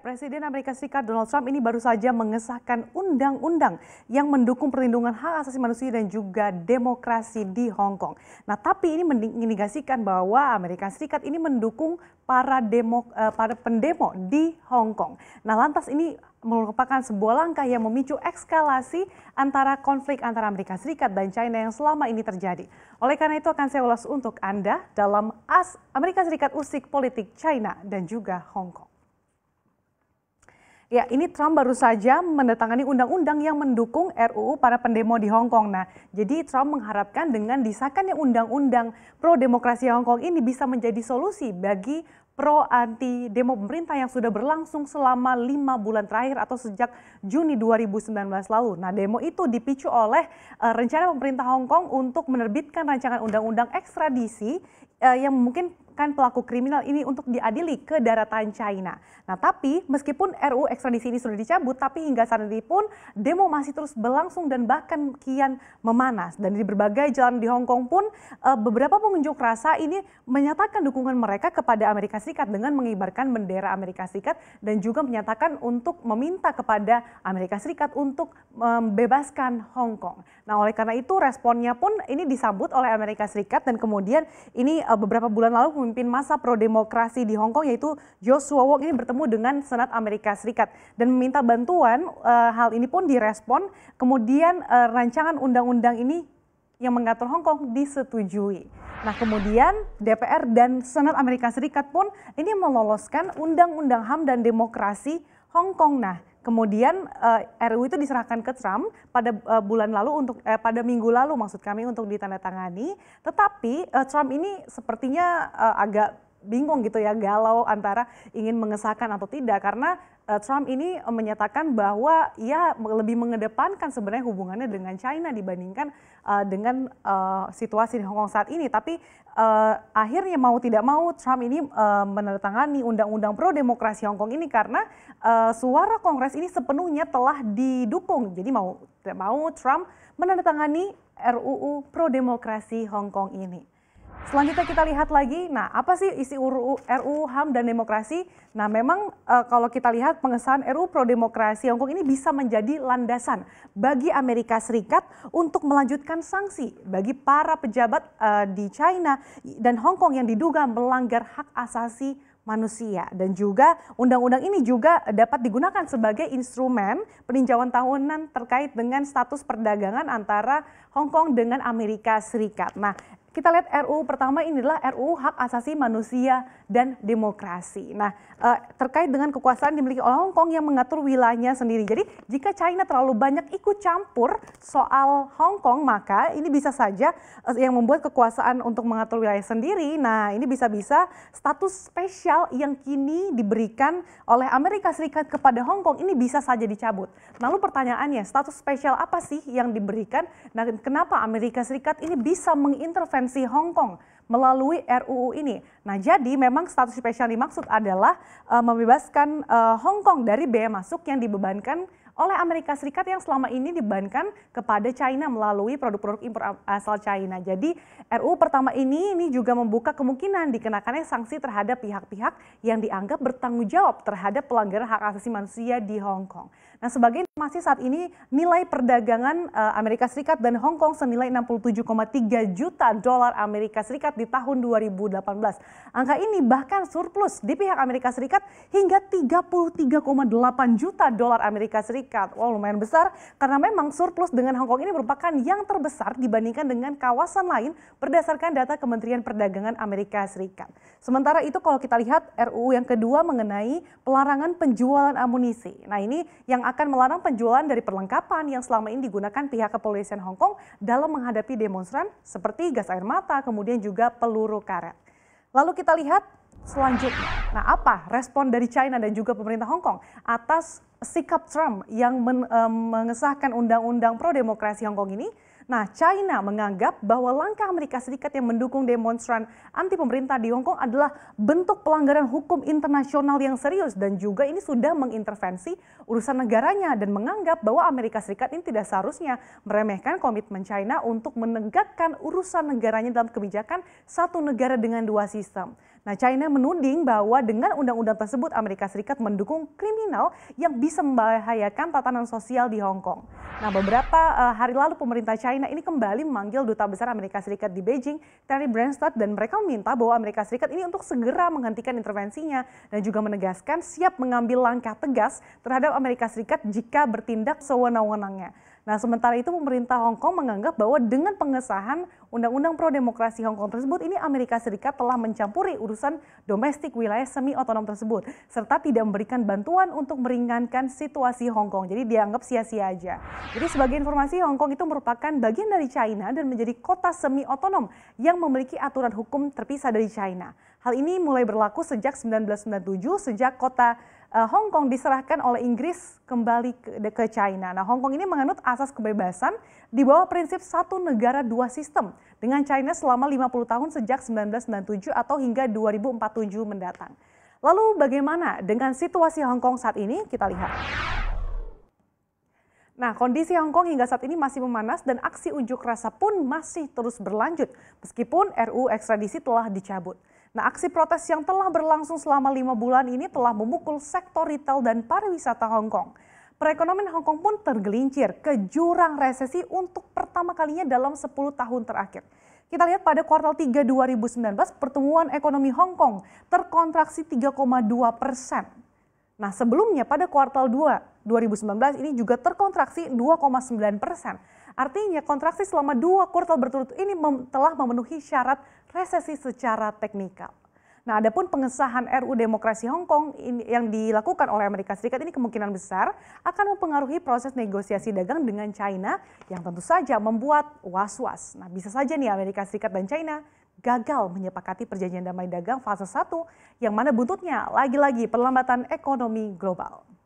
Presiden Amerika Serikat Donald Trump ini baru saja mengesahkan undang-undang yang mendukung perlindungan hak asasi manusia dan juga demokrasi di Hong Kong. Nah, tapi ini mengindikasikan bahwa Amerika Serikat ini mendukung para demo eh, para pendemo di Hong Kong. Nah, lantas ini merupakan sebuah langkah yang memicu ekskalasi antara konflik antara Amerika Serikat dan China yang selama ini terjadi. Oleh karena itu akan saya ulas untuk Anda dalam As Amerika Serikat Usik Politik China dan juga Hong Kong. Ya, ini Trump baru saja mendatangani undang-undang yang mendukung RUU para pendemo di Hong Kong. Nah, jadi Trump mengharapkan dengan disahkannya undang-undang pro demokrasi Hong Kong ini bisa menjadi solusi bagi pro anti demo pemerintah yang sudah berlangsung selama lima bulan terakhir atau sejak Juni 2019 lalu. Nah, demo itu dipicu oleh uh, rencana pemerintah Hong Kong untuk menerbitkan rancangan undang-undang ekstradisi eh, yang mungkin pelaku kriminal ini untuk diadili ke daratan China. Nah, tapi meskipun RU ekstradisi ini sudah dicabut, tapi hingga saat ini pun demo masih terus berlangsung dan bahkan kian memanas. Dan di berbagai jalan di Hong Kong pun eh, beberapa pengunjuk rasa ini menyatakan dukungan mereka kepada Amerika Serikat dengan mengibarkan bendera Amerika Serikat dan juga menyatakan untuk meminta kepada Amerika Serikat untuk membebaskan Hong Kong. Nah, oleh karena itu responnya pun ini disambut oleh Amerika Serikat dan kemudian ini eh, beberapa bulan lalu pemimpin masa pro-demokrasi di Hong Kong yaitu Joshua Wong ini bertemu dengan Senat Amerika Serikat dan meminta bantuan. Uh, hal ini pun direspon. Kemudian uh, rancangan undang-undang ini yang mengatur Hong Kong disetujui. Nah, kemudian DPR dan Senat Amerika Serikat pun ini meloloskan Undang-Undang HAM dan Demokrasi Hong Kong. Nah, Kemudian uh, eh, RUU itu diserahkan ke Trump pada uh, bulan lalu untuk uh, pada minggu lalu maksud kami untuk ditandatangani. Tetapi uh, Trump ini sepertinya uh, agak bingung gitu ya galau antara ingin mengesahkan atau tidak karena eh, Trump ini menyatakan bahwa ia lebih mengedepankan sebenarnya hubungannya dengan China dibandingkan uh, dengan uh, situasi di Hong Kong saat ini tapi uh, akhirnya mau tidak mau Trump ini uh, menandatangani undang-undang pro demokrasi Hong Kong ini karena uh, suara Kongres ini sepenuhnya telah didukung jadi mau tidak mau Trump menandatangani RUU pro demokrasi Hong Kong ini Selanjutnya kita lihat lagi, nah apa sih isi RUU, RUU HAM dan demokrasi? Nah memang e, kalau kita lihat pengesahan RUU pro demokrasi Hongkong ini bisa menjadi landasan bagi Amerika Serikat untuk melanjutkan sanksi bagi para pejabat e, di China dan Hongkong yang diduga melanggar hak asasi manusia dan juga undang-undang ini juga dapat digunakan sebagai instrumen peninjauan tahunan terkait dengan status perdagangan antara Hong Kong dengan Amerika Serikat. Nah, kita lihat RUU pertama inilah RUU Hak Asasi Manusia dan Demokrasi. Nah, eh, terkait dengan kekuasaan dimiliki oleh Hong Kong yang mengatur wilayahnya sendiri. Jadi, jika China terlalu banyak ikut campur soal Hong Kong, maka ini bisa saja eh, yang membuat kekuasaan untuk mengatur wilayah sendiri. Nah, ini bisa-bisa status spesial yang kini diberikan oleh Amerika Serikat kepada Hong Kong ini bisa saja dicabut. Lalu pertanyaannya, status spesial apa sih yang diberikan? Nah, kenapa Amerika Serikat ini bisa mengintervensi intervensi Hong Kong melalui RUU ini. Nah, jadi memang status spesial dimaksud adalah uh, membebaskan uh, Hong Kong dari biaya masuk yang dibebankan oleh Amerika Serikat yang selama ini dibebankan kepada China melalui produk-produk impor asal China. Jadi RUU pertama ini ini juga membuka kemungkinan dikenakannya sanksi terhadap pihak-pihak yang dianggap bertanggung jawab terhadap pelanggaran hak asasi manusia di Hong Kong. Nah, sebagai informasi saat ini nilai perdagangan eh, Amerika Serikat dan Hong Kong senilai 67,3 juta dolar Amerika Serikat di tahun 2018. Angka ini bahkan surplus di pihak Amerika Serikat hingga 33,8 juta dolar Amerika Serikat. Wow, lumayan besar karena memang surplus dengan Hong Kong ini merupakan yang terbesar dibandingkan dengan kawasan lain berdasarkan data Kementerian Perdagangan Amerika Serikat. Sementara itu kalau kita lihat RUU yang kedua mengenai pelarangan penjualan amunisi. Nah, ini yang akan melarang penjualan dari perlengkapan yang selama ini digunakan pihak kepolisian Hong Kong dalam menghadapi demonstran seperti gas air mata, kemudian juga peluru karet. Lalu kita lihat selanjutnya. Nah, apa respon dari China dan juga pemerintah Hong Kong atas sikap Trump yang men, eh, mengesahkan undang-undang pro demokrasi Hong Kong ini? Nah, China menganggap bahwa langkah Amerika Serikat yang mendukung demonstran anti pemerintah di Hong Kong adalah bentuk pelanggaran hukum internasional yang serius dan juga ini sudah mengintervensi urusan negaranya dan menganggap bahwa Amerika Serikat ini tidak seharusnya meremehkan komitmen China untuk menegakkan urusan negaranya dalam kebijakan satu negara dengan dua sistem. Nah, China menuding bahwa dengan undang-undang tersebut Amerika Serikat mendukung kriminal yang bisa membahayakan tatanan sosial di Hong Kong. Nah, beberapa uh, hari lalu pemerintah China ini kembali memanggil duta besar Amerika Serikat di Beijing, Terry Branstad dan mereka meminta bahwa Amerika Serikat ini untuk segera menghentikan intervensinya dan juga menegaskan siap mengambil langkah tegas terhadap Amerika Serikat jika bertindak sewenang-wenangnya. Nah, sementara itu pemerintah Hong Kong menganggap bahwa dengan pengesahan Undang-Undang Pro Demokrasi Hong Kong tersebut, ini Amerika Serikat telah mencampuri urusan domestik wilayah semi otonom tersebut, serta tidak memberikan bantuan untuk meringankan situasi Hong Kong. Jadi dianggap sia-sia aja. Jadi sebagai informasi, Hong Kong itu merupakan bagian dari China dan menjadi kota semi otonom yang memiliki aturan hukum terpisah dari China. Hal ini mulai berlaku sejak 1997 sejak kota Eh, Hong Kong diserahkan oleh Inggris kembali ke, ke China. Nah, Hong Kong ini menganut asas kebebasan di bawah prinsip satu negara dua sistem dengan China selama 50 tahun sejak 1997 atau hingga 2047 mendatang. Lalu bagaimana dengan situasi Hong Kong saat ini? Kita lihat. Nah, kondisi Hong Kong hingga saat ini masih memanas dan aksi unjuk rasa pun masih terus berlanjut meskipun RU ekstradisi telah dicabut. Nah, aksi protes yang telah berlangsung selama lima bulan ini telah memukul sektor retail dan pariwisata Hong Kong. Perekonomian Hong Kong pun tergelincir ke jurang resesi untuk pertama kalinya dalam 10 tahun terakhir. Kita lihat pada kuartal 3 2019 pertumbuhan ekonomi Hong Kong terkontraksi 3,2 persen. Nah sebelumnya pada kuartal 2 2019 ini juga terkontraksi 2,9 persen. Artinya kontraksi selama dua kuartal berturut ini telah memenuhi syarat resesi secara teknikal. Nah, adapun pengesahan RU Demokrasi Hong Kong yang dilakukan oleh Amerika Serikat ini kemungkinan besar akan mempengaruhi proses negosiasi dagang dengan China yang tentu saja membuat was-was. Nah, bisa saja nih Amerika Serikat dan China gagal menyepakati perjanjian damai dagang fase 1 yang mana buntutnya lagi-lagi perlambatan ekonomi global.